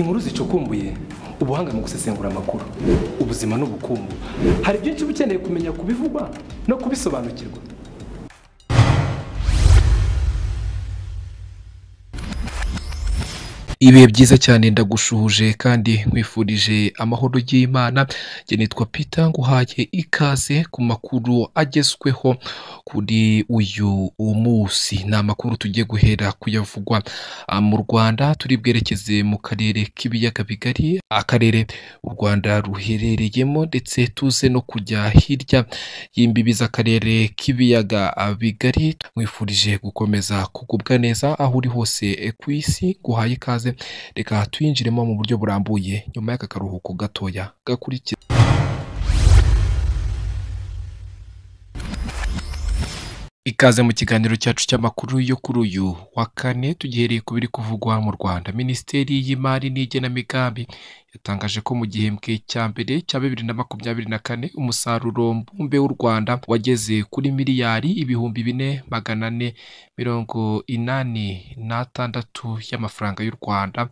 inkuru zicukumbuye ubuhanga mu gusesengura amakuru ubuzima n'ubukungu hari byinshi uba ukeneye kumenya kubivugwa no kubisobanukirwa ibihe byiza cyane ndagushuhuje kandi nkwifurije amahoro y'imana njye Peter nguhaye ikaze ku makuru agezweho kuri uyu munsi ni amakuru tugiye guhera kuyavugwa ah, mu rwanda turi bwerekeze mu karere k'ibiyaga bigari akarere u rwanda ruherereyemo ndetse tuze no kujya hirya y'imbibi z'akarere k'ibiyaga ah, bigari nkwifurije gukomeza kugubwa neza aho uri hose ku isi guhaye ikaze reka tuyinjiremo mu buryo burambuye nyuma y'aka karuhuko gatoya gakurikira ikaze mu kiganiro cyacu cy'amakuru yo kuri uyu wa kane tugihereye ku biri kuvugwa mu Rwanda minisiteri y'imari n'igenamigambi yatangaje ko mu gihembwe cya mbere cya bibiri na makumyabiri na kane umusaruro mbumbe w'u Rwanda wageze kuri miliyari ibihumbi bine magana ane mirongo inani n'atandatu y'amafaranga y'u Rwanda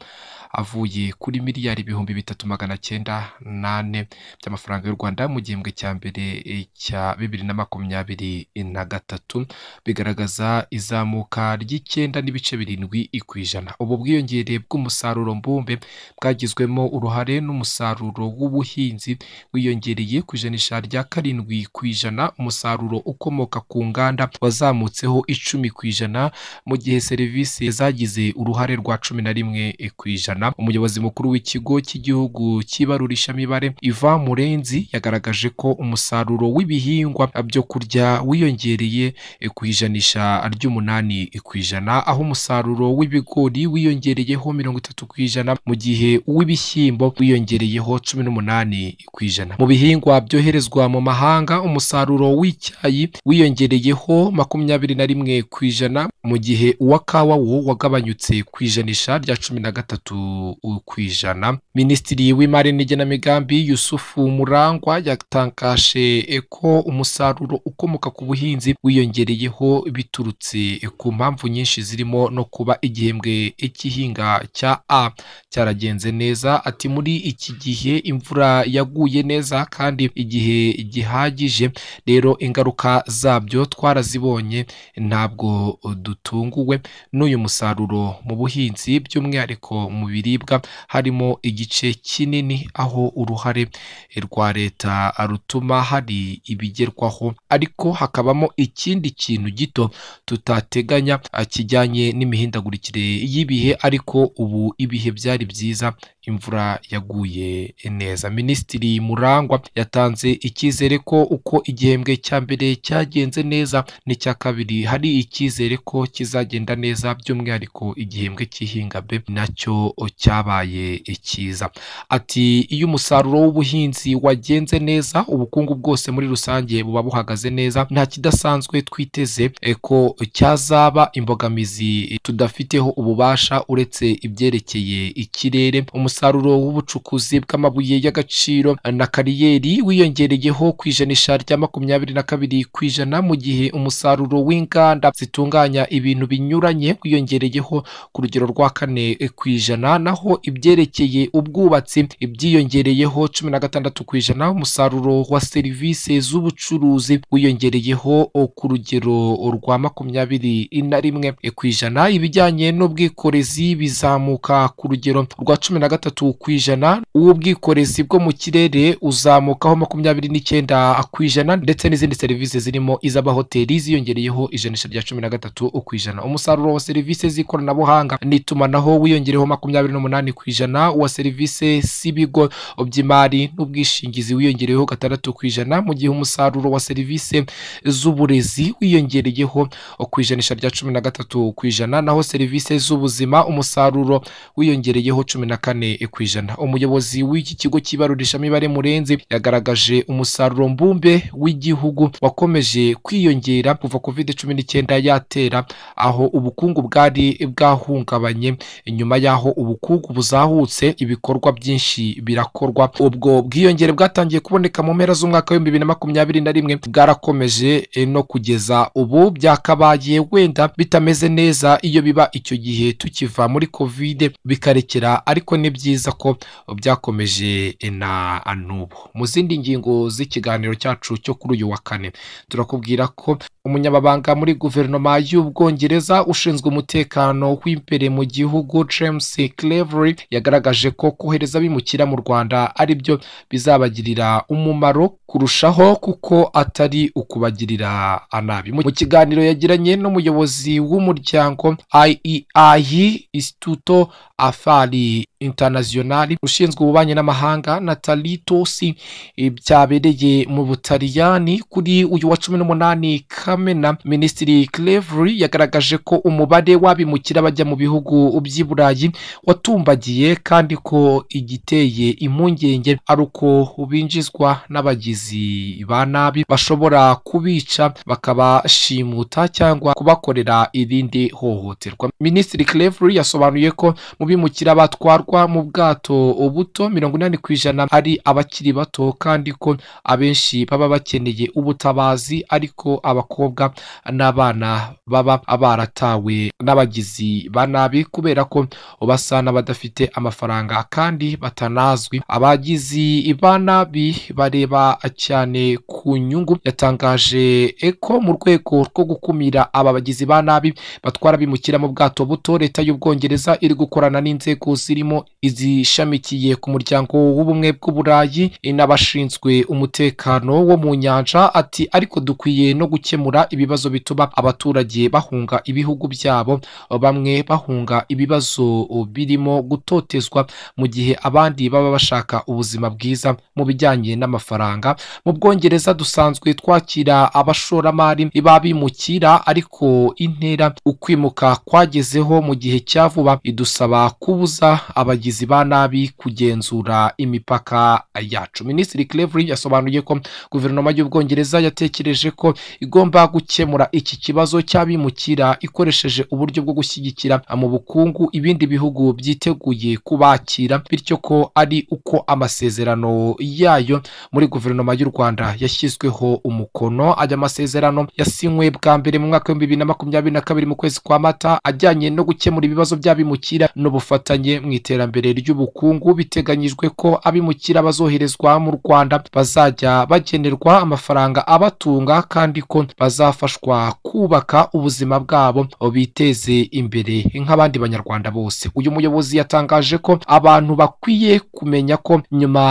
avuye kuri miliyari ibihumbi bitatu magana cyenda n'ane by'amafaranga y'u Rwanda mu gihembwe cya mbere eh, cya bibiri na makumyabiri na gatatu bigaragaza izamuka ry'icyenda n'ibice birindwi ku ijana ubu bwiyongere bw'umusaruro mbumbe bwagizwemo uruhare uruhare n'umusaruro w'ubuhinzi wiyongereye ku ijanisha rya karindwi ku ijana, umusaruro ukomoka ku nganda wazamutseho icumi ku ijana, mu gihe serivisi zagize uruhare rwa cumi na rimwe ku ijana. Umuyobozi mukuru w'ikigo cy'igihugu cy'ibarurishamibare Yvan Murenzi yagaragaje ko umusaruro w'ibihingwa byo kurya wiyongereye ku ijanisha ry'umunani ku ijana, aho umusaruro w'ibigori wiyongereyeho mirongo itatu ku ijana, mu gihe uw'ibishyimbo ibihembo wiyongereyeho cumi n'umunani ku ijana mu bihingwa byoherezwa mu mahanga umusaruro w'icyayi wiyongereyeho makumyabiri na rimwe ku ijana mu gihe uwa kawa wo wagabanyutse ku ijanisha rya cumi na gatatu ku ijana minisitiri w'imari n'igenamigambi yusufu murangwa yatangaje ko umusaruro ukomoka ku buhinzi wiyongereyeho biturutse ku mpamvu nyinshi zirimo no kuba igihembwe cy'ihinga cya a cyaragenze neza ati muri iki gihe imvura yaguye neza kandi igihe gihagije rero ingaruka zabyo twarazibonye ntabwo dutunguwe n'uyu musaruro mu buhinzi by'umwihariko mu biribwa harimo igice kinini aho uruhare rwa leta rutuma hari ibigerwaho ariko hakabamo ikindi kintu gito tutateganya kijyanye n'imihindagurikire y'ibihe ariko ubu ibihe byari byiza imvura yaguye neza minisitiri murangwa yatanze icyizere ko uko igihembwe cya mbere cyagenze neza n'icya kabiri hari icyizere ko kizagenda neza by'umwihariko igihembwe cy'ihingabe nacyo cyabaye cyiza ati iyo umusaruro w'ubuhinzi wagenze neza ubukungu bwose muri rusange buba buhagaze neza nta kidasanzwe twiteze eh, ko cyazaba imbogamizi tudafiteho ububasha uretse ibyerekeye ikirere umusaruro w'ubucukuzi bw'amabuye y'agaciro na kariyeri wiyongereyeho ku ijanisha rya makumyabiri na kabiri ku ijana mu gihe umusaruro w'inganda zitunganya ibintu binyuranye wiyongereyeho ku rugero rwa kane ku ijana naho ibyerekeye ubwubatsi ibyiyongereyeho cumi na gatandatu ku ijana umusaruro wa serivisi z'ubucuruzi wiyongereyeho ku rugero rwa makumyabiri na rimwe ku ijana ibijyanye n'ubwikorezi bizamuka ku rugero rwa cumi na gatatu ku ijana uw'ubwikorezi bwo mu kirere uzamukaho makumyabiri n'icyenda ku ndetse n'izindi serivisi zirimo iz'amahoteli ziyongereyeho ijanisha rya cumi na gatatu ku umusaruro wa serivisi z'ikoranabuhanga n'itumanaho wiyongereyeho makumyabiri n'umunani ku uwa serivisi z'ibigo by'imari n'ubwishingizi wiyongereyeho gatandatu ku ijana mu gihe umusaruro wa serivisi z'uburezi wiyongereyeho ku rya cumi na gatatu ku naho serivisi z'ubuzima umusaruro wiyongereyeho cumi na kane ku ijana umuyobozi w'iki kigo cy'ibarurishamibare murenzi yagaragaje umusaruro mbumbe w'igihugu wakomeje kwiyongera kuva covid cumi n'icyenda yatera aho ubukungu bwari bwahungabanye inyuma y'aho ubukungu buzahutse ibikorwa byinshi birakorwa ubwo bwiyongere bwatangiye kuboneka mu mpera z'umwaka w'ibihumbi bibiri na makumyabiri na rimwe bwarakomeje no kugeza ubu byakabaye wenda bitameze neza iyo biba icyo gihe tukiva muri covid bikarekera ariko ni byiza ko ko byakomeje na n'ubu mu zindi ngingo z'ikiganiro cyacu cyo kuri uyu wa kane turakubwira ko umunyamabanga muri guverinoma y'ubwongereza ushinzwe umutekano w'imbere mu gihugu james clevery yagaragaje ko kohereza abimukira mu rwanda ari byo bizabagirira umumaro kurushaho kuko atari ukubagirira anabi mu kiganiro yagiranye n'umuyobozi w'umuryango iei isituto afari intanaziyonari ushinzwe ububanyi n'amahanga na taritosi byabereye mu butaliyani kuri uyu wa cumi n'umunani kamena minisitiri Clevery yagaragaje ko umubare w'abimukira bajya mu bihugu by'i burayi watumbagiye kandi ko igiteye impungenge ari uko binjizwa n'abagizi ba nabi bashobora kubica bakabashimuta cyangwa kubakorera irindi hohoterwa minisitiri Clevery yasobanuye ko mu bimukira batwarwa mu bwato ubuto mirongo inani ku ijana ari abakiri bato kandi ko abenshi baba bakeneye ubutabazi ariko abakobwa n'abana baba baratawe n'abagizi banabi kubera ko basa n'abadafite amafaranga kandi batanazwi abagizi ba nabi bareba cyane ku nyungu yatangaje ko mu rwego rwo gukumira aba bagizi ba nabi batwara bimukira mu bwato buto leta y'ubwongereza iri gukorana gukorana n'inzego zirimo izishamikiye ku muryango w'ubumwe bw'uburayi n'abashinzwe umutekano wo mu nyanja ati ariko dukwiye no gukemura ibibazo bituma abaturage bahunga ibihugu byabo bamwe bahunga ibibazo birimo gutotezwa mu gihe abandi baba bashaka ubuzima bwiza mu bijyanye n'amafaranga mu bwongereza dusanzwe twakira abashoramari babimukira ariko intera ukwimuka kwagezeho mu gihe cya vuba idusaba kubuza abagizi ba nabi kugenzura imipaka yacu minisitiri Clevery yasobanuye ko guverinoma y'ubwongereza yatekereje ko igomba gukemura iki kibazo cy'abimukira ikoresheje uburyo bwo gushyigikira mu bukungu ibindi bihugu byiteguye kubakira bityo ko ari uko amasezerano yayo muri guverinoma y'u rwanda yashyizweho umukono ajya amasezerano yasinywe bwa mbere mu mwaka w'ibihumbi bibiri na makumyabiri na kabiri mu kwezi kwa mata ajyanye no gukemura ibibazo by'abimukira n'ubu ubufatanye mu iterambere ry'ubukungu biteganyijwe ko abimukira bazoherezwa mu rwanda bazajya bagenerwa amafaranga abatunga kandi ko bazafashwa kubaka ubuzima bwabo biteze imbere nk'abandi banyarwanda bose uyu muyobozi yatangaje ko abantu bakwiye kumenya ko nyuma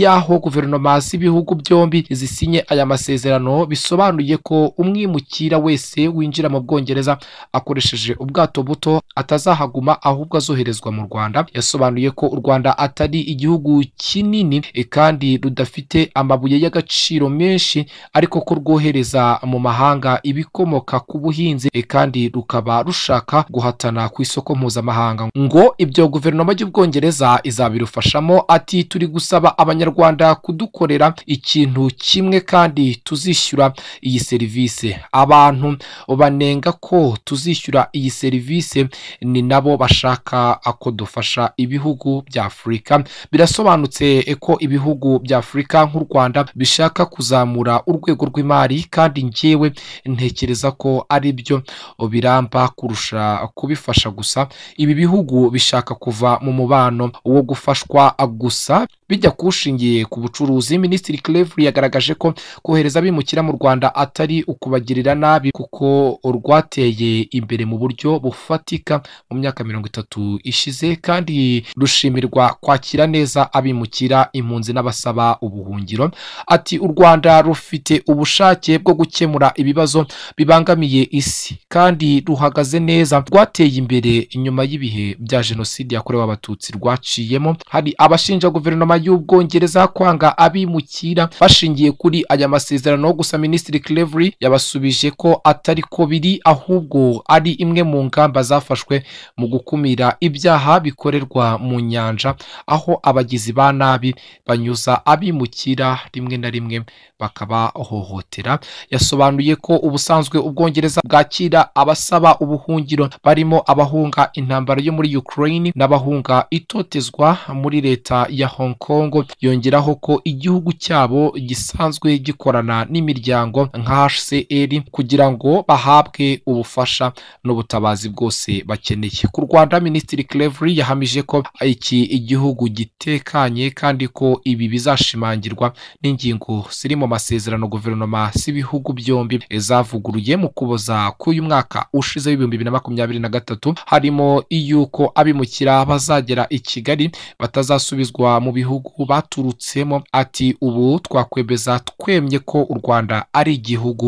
y'aho guverinoma z'ibihugu byombi zisinye aya masezerano bisobanuye ko umwimukira wese winjira mu bwongereza akoresheje ubwato buto atazahaguma ahubwo azohereza yoherezwa mu Rwanda yasobanuye ko u Rwanda atari igihugu kinini eh, kandi rudafite amabuye y'agaciro menshi ariko ko rwohereza mu mahanga ibikomoka ku buhinzi eh, kandi rukaba rushaka guhatana ku isoko mpuzamahanga ngo ibyo guverinoma y'ubwongereza izabirufashamo ati turi gusaba abanyarwanda kudukorera ikintu kimwe kandi tuzishyura iyi serivisi abantu banenga ko tuzishyura iyi serivisi ni nabo bashaka ako dufasha ibihugu bya afurika birasobanutse ko ibihugu bya afurika nk'u rwanda bishaka kuzamura urwego rw'imari kandi ngewe ntekereza ko ari byo biramba kurusha kubifasha gusa ibi bihugu bishaka kuva mu mubano wo gufashwa gusa bijya kushingiye ku bucuruzi minisitiri Clevery yagaragaje ko kohereza abimukira mu rwanda atari ukubagirira nabi kuko rwateye imbere mu buryo bufatika mu myaka mirongo itatu ishize kandi rushimirwa kwakira neza abimukira impunzi n'abasaba ubuhungiro ati u rwanda rufite ubushake bwo gukemura ibibazo bibangamiye isi kandi ruhagaze neza rwateye imbere inyuma y'ibihe bya jenoside yakorewe abatutsi rwaciyemo hari abashinja guverinoma inama y'ubwongereza kwanga abimukira bashingiye kuri aya masezerano gusa minisitiri Cleverly yabasubije ko atari ko biri ahubwo ari imwe mu ngamba zafashwe mu gukumira ibyaha bikorerwa mu nyanja aho abagizi ba nabi banyuza abimukira rimwe na rimwe bakabahohotera yasobanuye ko ubusanzwe ubwongereza bwakira abasaba ubuhungiro barimo abahunga intambara yo muri Ukraine n'abahunga itotezwa muri leta ya Hong Kong Congo yongeraho ko igihugu cyabo gisanzwe gikorana n'imiryango nka HCR kugira ngo bahabwe ubufasha n'ubutabazi bwose bakeneye ku Rwanda Minisitiri Cleverly yahamije ko iki igihugu gitekanye kandi ko ibi bizashimangirwa n'ingingo ziri mu masezerano guverinoma z'ibihugu byombi zavuguruye mu kuboza k'uyu mwaka ushize w'ibihumbi bibiri na makumyabiri na gatatu harimo iy'uko abimukira bazagera i Kigali batazasubizwa mu bihugu gihugu baturutsemo ati ubu twakwemeza twemye ko u rwanda ari igihugu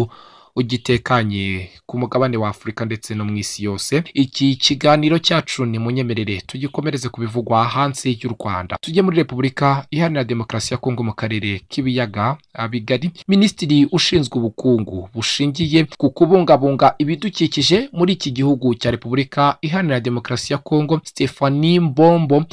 gitekanye ku mugabane wa afurika ndetse no mu isi yose iki kiganiro cyacu ni munyemerere tugikomereze ku bivugwa hanze y'u rwanda tujye muri repubulika iharanira demokarasi ya kongo mu karere k'ibiyaga bigari minisitiri ushinzwe ubukungu bushingiye ku kubungabunga ibidukikije muri iki gihugu cya repubulika iharanira demokarasi ya kongo stephanie mbombo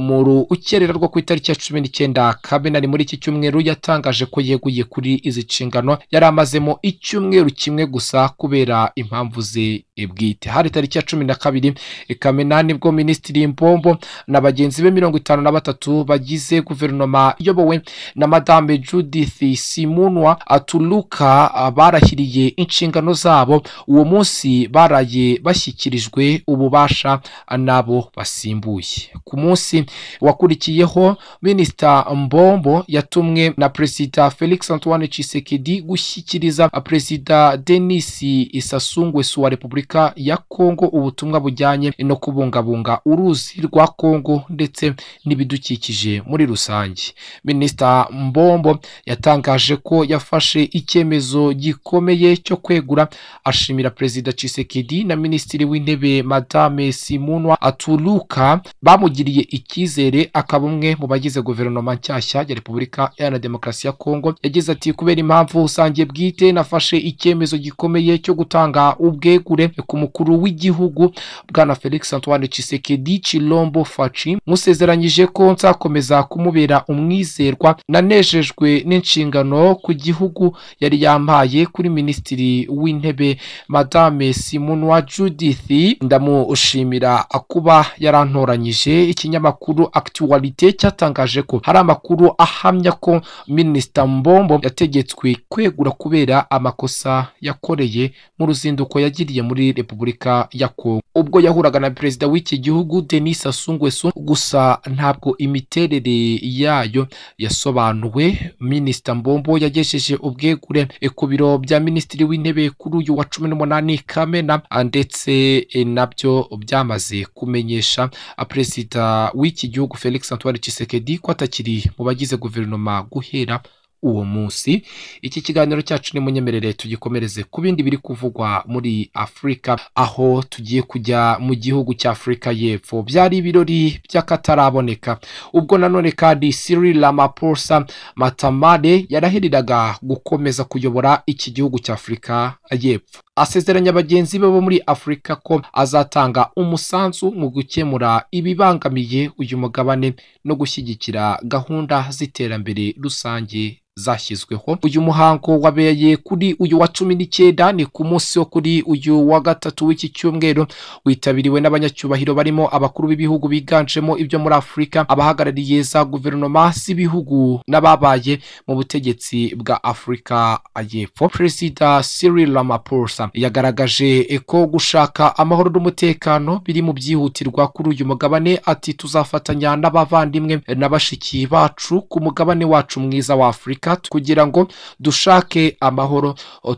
mu rukerera rwo ku itariki ya cumi n'icyenda kabenari muri iki cyumweru yatangaje ko yeguye kuri izi nshingano yari amazemo icyumweru kimwe gusa kubera impamvu ze e, bwite hari tariki ya cumi na kabiri e, kamena nibwo minisitiri mbombo na bagenzi be mirongo itanu na batatu bagize guverinoma iyobowe na madame judith simunwa atuluka barashyiriye inshingano zabo uwo munsi baraye bashyikirijwe ububasha nabo basimbuye ku munsi wakurikiyeho minisita mbombo yatumwe na perezida felix antoine cisekedi gushyikiriza perezida perezida denis isasungwesu wa repubulika ya kongo ubutumwa bujyanye no kubungabunga uruzi rwa kongo ndetse n'ibidukikije muri rusange minisita mbombo yatangaje ko yafashe icyemezo gikomeye cyo kwegura ashimira perezida cisekedi na minisitiri w'intebe madame simunwa aturuka bamugiriye icyizere akaba umwe mu bagize guverinoma nshyashya ya repubulika iharanira demokarasi ya kongo yagize ati kubera impamvu rusange bwite nafashe icyemezo icyemezo gikomeye cyo gutanga ubwegure ku mukuru w'igihugu bwana felix antoine Tshisekedi Chilombo Faci musezeranyije ko nzakomeza kumubera umwizerwa nanejejwe n'inshingano ku gihugu yari yampaye kuri minisitiri w'intebe madame simunwa Judith ndamushimira kuba yarantoranyije ikinyamakuru Actualite cyatangaje ko hari amakuru ahamya ko minisita mbombo yategetswe kwegura kubera amakosa yakoreye mu ruzinduko yagiriye muri Repubulika ya Kongo ubwo yahuraga na perezida w'iki gihugu Denis Sassou gusa ntabwo imiterere yayo yasobanuwe Minisita Mbombo yagejeje ubwegure eh, ku biro bya Minisitiri w'Intebe kuri uyu wa cumi n'umunani Kamena ah, ndetse eh, nabyo byamaze kumenyesha ah, perezida w'iki gihugu Felix Antoine Tshisekedi ko atakiri mu bagize guverinoma guhera uwo munsi iki kiganiro cyacu munyemerere tugikomereze ku bindi biri kuvugwa muri afurika aho tugiye kujya mu gihugu cya afurika y'epfo byari ibirori by'akataraboneka ubwo nanone kandi siri ramaposa matamade yarahiriraga gukomeza kuyobora iki gihugu cya afurika y'epfo asezeranya bagenzi be bo muri afurika ko azatanga umusanzu mu gukemura ibibangamiye uyu mugabane no gushyigikira gahunda z'iterambere rusange zashyizweho uyu muhango wabereye kuri uyu wa cumi n'icyenda ni ku munsi wo kuri uyu wa gatatu w'iki cyumweru witabiriwe n'abanyacyubahiro barimo abakuru b'ibihugu biganjemo ibyo muri afurika abahagarariye za guverinoma z'ibihugu n'ababaye mu butegetsi bwa afurika y'epfo perezida Cyril Ramaphosa yagaragaje ko gushaka amahoro n'umutekano biri mu byihutirwa kuri uyu mugabane ati tuzafatanya n'abavandimwe na bashiki bacu ku mugabane wacu mwiza wa afurika kugira ngo dushake amahoro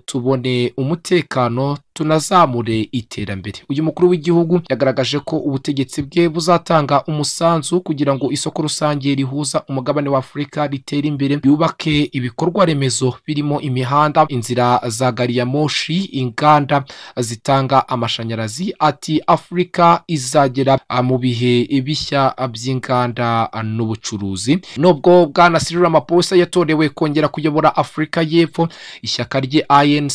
tubone umutekano tunazamure iterambere uyu mukuru w'igihugu yagaragaje ko ubutegetsi bwe buzatanga umusanzu kugira ngo isoko rusange rihuza umugabane wa afurika ritere imbere yubake ibikorwa remezo birimo imihanda inzira za gari ya moshi inganda zitanga amashanyarazi ati afurika izagera mu bihe bishya by'inganda n'ubucuruzi nubwo bwana sirira amaposa yatorewe kongera kuyobora afurika y'epfo ishyaka rye anc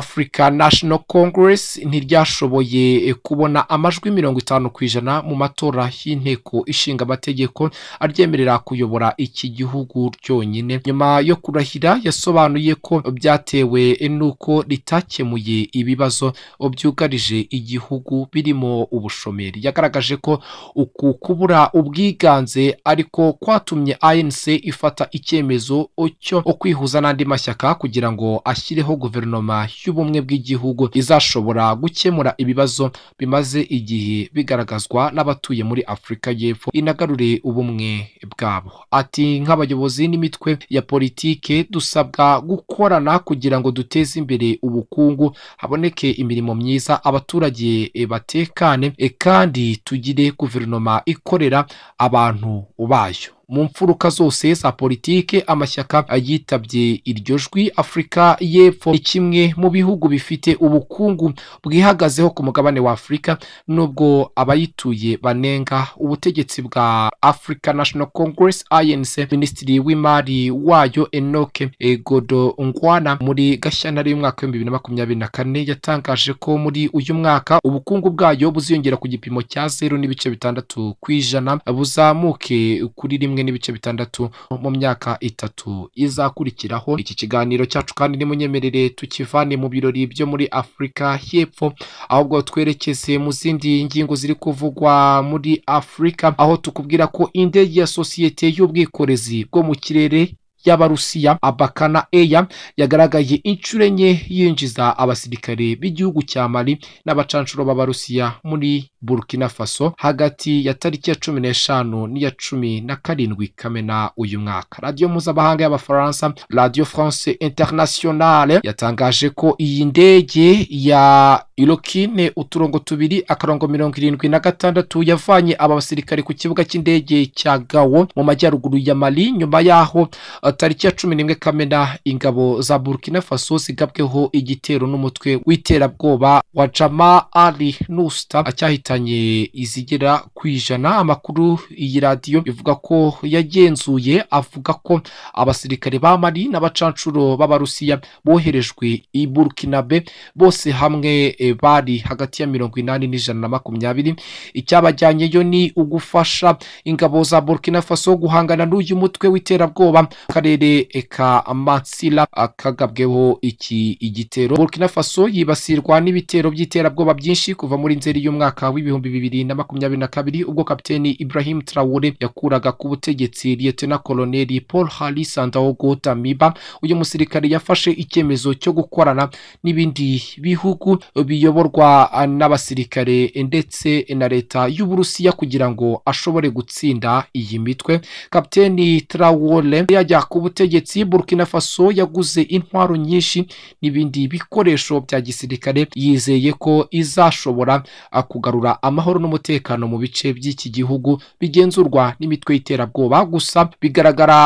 africa national congress ntiryashoboye eh, kubona amajwi mirongo itanu ku ijana mu matora y'inteko ishinga amategeko aryemerera kuyobora iki gihugu cyonyine nyuma yo kurahira yasobanuye ko byatewe n'uko ritakemuye ibibazo byugarije igihugu birimo ubushomeri yagaragaje ko uku kubura ubwiganze ariko kwatumye anc ifata icyemezo cyo kwihuza n'andi mashyaka kugira ngo ashyireho guverinoma y'ubumwe bw'igihugu izashobora gukemura ibibazo bimaze igihe bigaragazwa n'abatuye muri afurika y'Epfo inagarure ubumwe bwabo ati nk'abayobozi n'imitwe ya politiki dusabwa gukorana kugira ngo duteze imbere ubukungu haboneke imirimo myiza abaturage batekane kandi tugire guverinoma ikorera abantu bayo mu mfuruka zose za politiki amashyaka yitabye iryo jwi afurika y'epfo ni kimwe mu bihugu bifite ubukungu bwihagazeho ku mugabane wa afurika nubwo abayituye banenga ubutegetsi bwa africa national congress inc minisitiri w'imari wayo enoke godo ngwana muri gashyantare y'umwaka w'ibihumbi bibiri na makumyabiri na kane yatangaje ko muri uyu mwaka ubukungu bwayo buziyongera ku gipimo cya zeru n'ibice bitandatu ku ijana buzamuke kuri rimwe n'imwe n'ibice bitandatu mu myaka itatu izakurikiraho iki kiganiro cyacu kandi nimunyemerere tukivane mu birori byo muri afurika hepfo ahubwo twerekeze mu zindi ngingo ziri kuvugwa muri afurika aho tukubwira ko indege ya sosiyete y'ubwikorezi bwo mu kirere y'abarusiya abakana eya yagaragaye inshuro enye yinjiza abasirikare b'igihugu cya mali n'abacancuro b'abarusiya muri Burkina Faso hagati ya tariki ya cumi n'eshanu n'iya cumi na karindwi Kamena uyu mwaka radiyo mpuzamahanga y'abafaransa radiyo France Internationale yatangaje ko iyi ndege ya irokine uturongo tubiri akarongo mirongo irindwi na gatandatu yavanye aba basirikare ku kibuga cy'indege cya Gawo mu majyaruguru ya Mali nyuma y'aho uh, tariki ya cumi n'imwe Kamena ingabo za Burkina Faso zigabweho igitero n'umutwe w'iterabwoba wa Jama Ali Nusta acyahita yahitanye izigera ku ijana amakuru iyi radiyo ivuga ko yagenzuye avuga ko abasirikare ba mari n'abacancuro b'abarusiya boherejwe i burkinabe bose hamwe eh, bari hagati ya mirongo inani n'ijana na makumyabiri icyabajyanyeyo ni ugufasha ingabo za burkina faso guhangana n'uyu mutwe w'iterabwoba akarere eh, ka matsila ah, kagabweho iki igitero burkina faso yibasirwa n'ibitero by'iterabwoba byinshi kuva muri nzeri y'umwaka w'ibihumbi w'ibihumbi bibiri na makumyabiri na kabiri ubwo kapiteni Ibrahim Traore yakuraga ku butegetsi Lieutenant Colonel Paul Harry Sandaogo Tamiba uyu musirikare yafashe icyemezo cyo gukorana n'ibindi bihugu biyoborwa n'abasirikare ndetse na leta y'Uburusiya kugira ngo ashobore gutsinda iyi mitwe kapiteni Traore yajya ku butegetsi Burkina Faso yaguze intwaro nyinshi n'ibindi bikoresho bya gisirikare yizeye ko izashobora kugarura amahoro n'umutekano mu bice by'iki gihugu bigenzurwa n'imitwe y'iterabwoba gusa bigaragara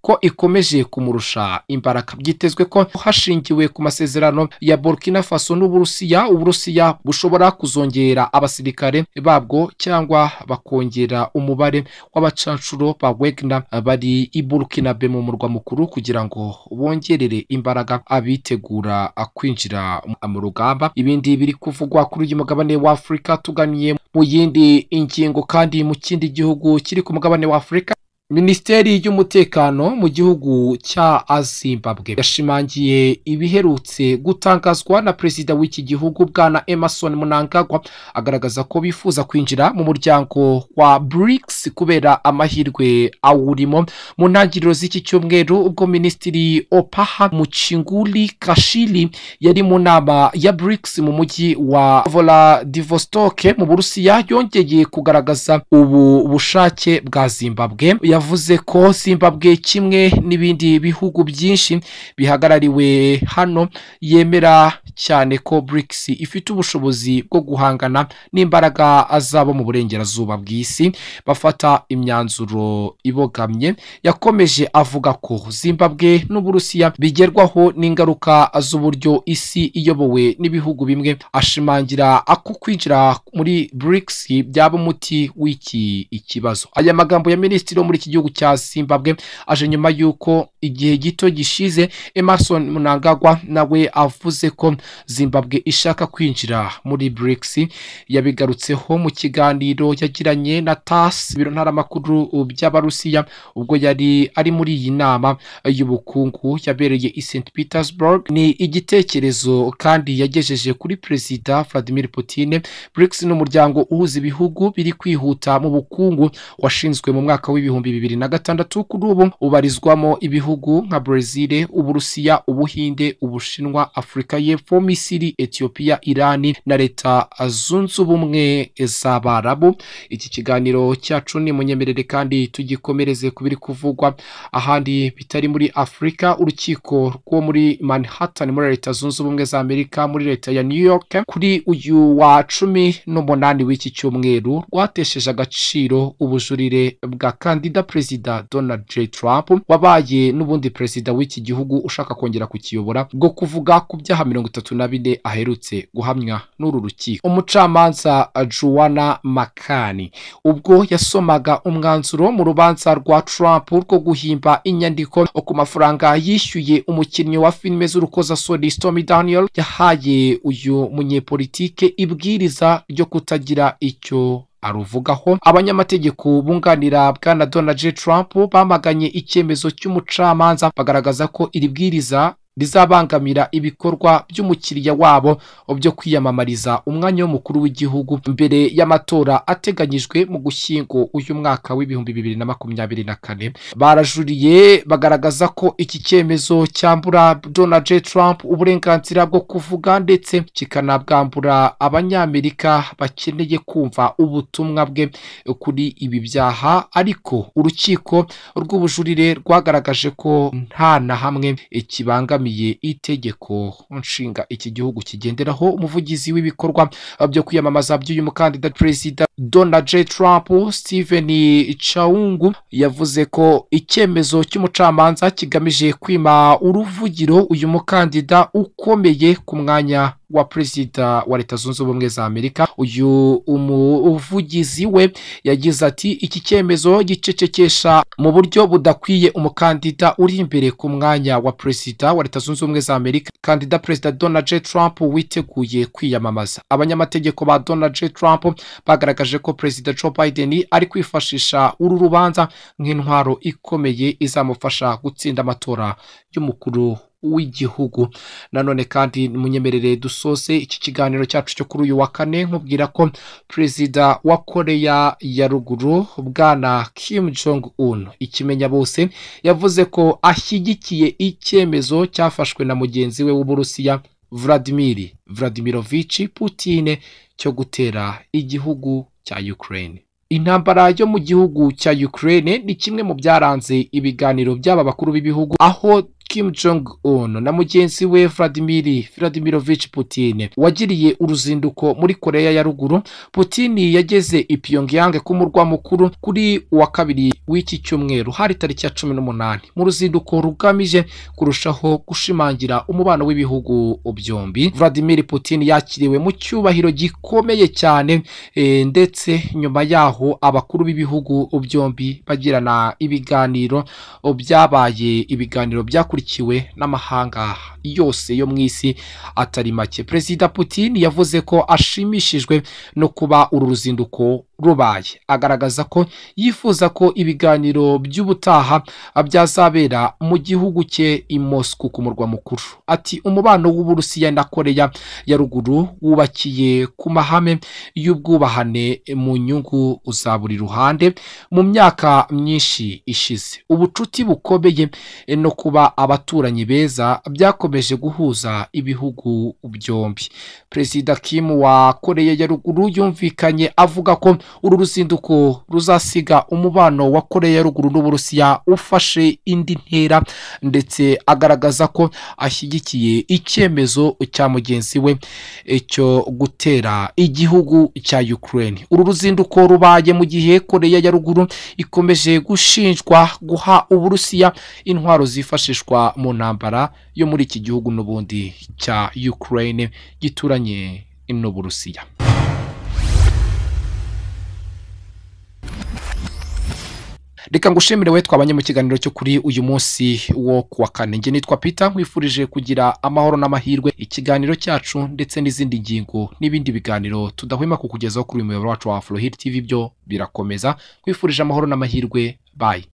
ko ikomeje kumurusha imbaraga byitezwe ko hashingiwe ku masezerano ya Burkina Faso n'Uburusiya Uburusiya bushobora kuzongera abasirikare babwo cyangwa bakongera umubare w'abacancuro ba Wagner bari i Burkina Faso mu murwa mukuru kugira ngo bongerere imbaraga abitegura kwinjira mu rugamba ibindi biri kuvugwa kuri uyu mugabane wa Afurika tuganiye mu yindi ingingo kandi mu kindi gihugu kiri ku mugabane wa Afurika minisiteri y'umutekano mu gihugu cya zimbabwe yashimangiye ibiherutse gutangazwa na perezida w'iki gihugu bwana emerson munangagwa agaragaza ko bifuza kwinjira mu muryango wa brics kubera amahirwe awurimo mu ntangiriro z'iki cyumweru ubwo minisitiri opaha mucinguli kashili yari mu nama ya brics mu mujyi wa voladivostoke mu burusiya yongeye kugaragaza ubu bushake bwa zimbabwe yavuze ko zimbabwe kimwe n'ibindi bihugu byinshi bihagarariwe hano yemera cyane ko BRICS ifite ubushobozi bwo guhangana n'imbaraga azaba mu burengerazuba bw'isi bafata imyanzuro ibogamye yakomeje avuga ko zimbabwe n'uburusiya bigerwaho n'ingaruka z'uburyo isi iyobowe n'ibihugu bimwe ashimangira ko kwinjira muri BRICS byaba umuti w'iki ikibazo aya magambo ya minisitiri wo muri cy'igihugu cya zimbabwe aje nyuma y'uko igihe gito gishize emerson mnangagwa nawe avuze ko zimbabwe ishaka kwinjira muri brics yabigarutseho mu kiganiro yagiranye na tas ibiro ntaramakuru by'abarusiya ubwo yari ari muri iyi nama y'ubukungu yabereye i st petersburg ni igitekerezo kandi yagejeje kuri perezida vladimir putin brics n'umuryango uhuza ibihugu biri kwihuta mu bukungu washinzwe mu mwaka w'ibihumbi bibiri na gatandatu kuri ubu ubarizwamo ibihugu nka Brazil Uburusiya, Ubuhinde, Ubushinwa, Afurika y'Epfo, Misiri, Ethiopia, Irani na leta zunze ubumwe z'Abarabu. Iki kiganiro cyacu ni munyemerere kandi tugikomereze ku biri kuvugwa ahandi bitari muri Afurika. Urukiko rwo muri Manhattan muri leta zunze ubumwe za Amerika muri leta ya New York kuri uyu wa cumi n'umunani w'iki cyumweru rwatesheje agaciro ubujurire bwa kandida perezida Donald J Trump wabaye n'ubundi perezida w'iki gihugu ushaka kongera kukiyobora bwo kuvuga ku byaha mirongo itatu na bine aherutse guhamywa n'uru rukiko umucamanza Juana Makani ubwo yasomaga umwanzuro mu rubanza rwa Trump rwo guhimba inyandiko ku mafaranga yishyuye umukinnyi wa filime z'urukozasoni Stormy Daniel yahaye uyu munyepolitike ibwiriza ryo kutagira icyo aruvugaho abanyamategeko bunganira bwana donald j trump bamaganye icyemezo cy'umucamanza bagaragaza ko iri bwiriza rizabangamira ibikorwa by'umukiriya wabo byo kwiyamamariza umwanya w'umukuru w'igihugu mbere y'amatora ateganyijwe mu gushyingo uyu mwaka w'ibihumbi bibiri na makumyabiri na kane barajuriye bagaragaza ko iki cyemezo cyambura Donald J Trump uburenganzira bwo kuvuga ndetse kikanabwambura abanyamerika bakeneye kumva ubutumwa bwe kuri ibi byaha ariko urukiko rw'ubujurire rwagaragaje ko nta na hamwe kibangamira babangamiye itegeko nshinga iki gihugu kigenderaho umuvugizi w'ibikorwa byo kwiyamamaza by'uyu mukandida perezida Donald J Trump Steven Chaungu yavuze ko icyemezo cy'umucamanza kigamije kwima uruvugiro uyu mukandida ukomeye ku mwanya wa perezida wa leta zunze ubumwe za amerika uyu umuvugizi we yagize ati iki cyemezo gicecekesha mu buryo budakwiye umukandida uri imbere ku mwanya wa perezida wa leta zunze ubumwe za amerika kandida perezida donald j trump witeguye kwiyamamaza abanyamategeko ba donald j trump bagaragaje yatakaje ko perezida Joe Biden ari kwifashisha uru rubanza nk'intwaro ikomeye izamufasha gutsinda amatora y'umukuru w'igihugu nanone kandi munyemerere dusoze iki kiganiro cyacu cyo kuri uyu wa kane nkubwira ko perezida wa koreya ya ruguru bwana Kim Jong Un ikimenya bose yavuze ko ashyigikiye icyemezo cyafashwe na mugenzi we w'uburusiya Vladimir Vladimirovici Putine cyo gutera igihugu cya Ukraine intambara yo mu gihugu cya Ukraine ni kimwe mu byaranze ibiganiro by'aba bakuru b'ibihugu aho Kim Jong Un na mugenzi we Vladimir Vladimirovich Putin wagiriye uruzinduko muri Korea ya Ruguru Putin yageze i Pyongyang ku murwa mukuru kuri wa kabiri w'iki cyumweru hari tariki ya cumi n'umunani mu ruzinduko rugamije kurushaho gushimangira umubano w'ibihugu byombi Vladimir Putin yakiriwe mu cyubahiro gikomeye cyane e, ndetse nyuma yaho abakuru b'ibihugu byombi bagirana ibiganiro byabaye ibiganiro byakurikiranye akurikiwe n'amahanga yose yo mu isi atari make perezida putin yavuze ko ashimishijwe no kuba uru ruzinduko rubaye agaragaza ko yifuza ko ibiganiro by'ubutaha byazabera mu gihugu cye i Moscou ku murwa mukuru ati umubano w'uburusiya na koreya ya ruguru wubakiye ku mahame y'ubwubahane mu nyungu za buri ruhande mu myaka myinshi ishize ubucuti bukomeye no kuba abaturanyi beza byakomeje guhuza ibihugu byombi perezida Kim wa koreya ya ruguru yumvikanye avuga ko uru ruzinduko ruzasiga umubano wa koreya ya ruguru n'uburusiya ufashe indi ntera ndetse agaragaza ko ashyigikiye icyemezo cya mugenzi we eh, cyo gutera igihugu cya ukraine uru ruzinduko rubaye mu gihe koreya ya ruguru ikomeje gushinjwa guha uburusiya intwaro zifashishwa mu ntambara yo muri iki gihugu n'ubundi cya ukraine gituranye n'uburusiya reka ngushimire wowe twabanye mu kiganiro cyo kuri uyu munsi wo kuwa kane njye nitwa Peter nkwifurije kugira amahoro n'amahirwe ikiganiro cyacu ndetse n'izindi ngingo n'ibindi biganiro tudahwema kukugezaho kuri uyu muyoboro wacu wa Afro Hit TV byo birakomeza nkwifurije amahoro n'amahirwe bayi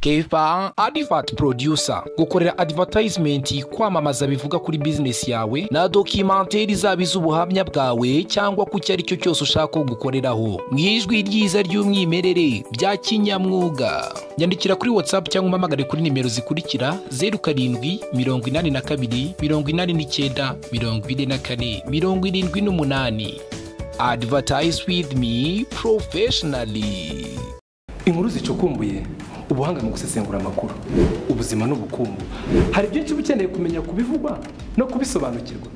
keva advert producer gukorera advertisement kwamamaza bivuga kuri business yawe na documentary zaba iz'ubuhamya bwawe cyangwa ku icyo ari cyo cyose ushaka gukoreraho mu ijwi ryiza ry'umwimerere bya kinyamwuga nyandikira kuri whatsapp cyangwa umpamagare kuri nimero zikurikira zeru karindwi mirongo inani na kabiri mirongo inani n'icyenda mirongo ine na kane mirongo irindwi n'umunani advertise with me professionally inkuru zicukumbuye ubuhanga mu gusesengura amakuru ubuzima n'ubukungu hari byinshi uba ukeneye kumenya kubivugwa no kubisobanukirwa